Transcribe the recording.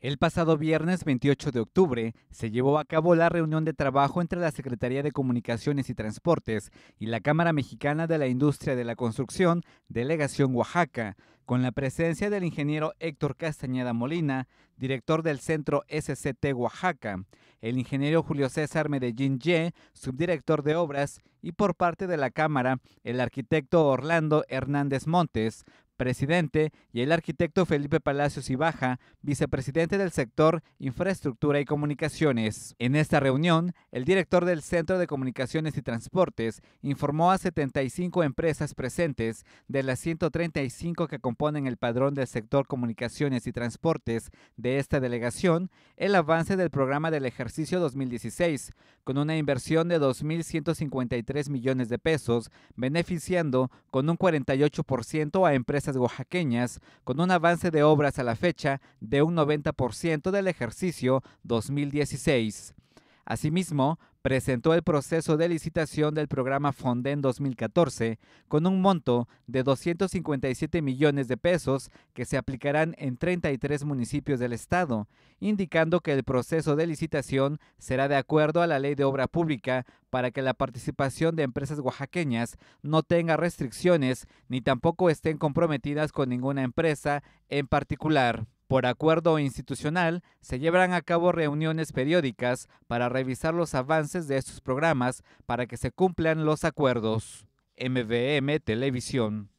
El pasado viernes 28 de octubre se llevó a cabo la reunión de trabajo entre la Secretaría de Comunicaciones y Transportes y la Cámara Mexicana de la Industria de la Construcción, Delegación Oaxaca, con la presencia del ingeniero Héctor Castañeda Molina, director del Centro SCT Oaxaca, el ingeniero Julio César Medellín Ye, subdirector de obras, y por parte de la Cámara, el arquitecto Orlando Hernández Montes, presidente, y el arquitecto Felipe Palacios Ibaja, vicepresidente del sector Infraestructura y Comunicaciones. En esta reunión, el director del Centro de Comunicaciones y Transportes informó a 75 empresas presentes de las 135 que componen el padrón del sector Comunicaciones y Transportes de esta delegación el avance del programa del ejercicio 2016, con una inversión de 2.153 millones de pesos, beneficiando con un 48% a empresas oaxaqueñas, con un avance de obras a la fecha de un 90% del ejercicio 2016. Asimismo, presentó el proceso de licitación del programa Fonden 2014 con un monto de 257 millones de pesos que se aplicarán en 33 municipios del estado, indicando que el proceso de licitación será de acuerdo a la Ley de Obra Pública para que la participación de empresas oaxaqueñas no tenga restricciones ni tampoco estén comprometidas con ninguna empresa en particular. Por acuerdo institucional, se llevarán a cabo reuniones periódicas para revisar los avances de estos programas para que se cumplan los acuerdos. MVM Televisión.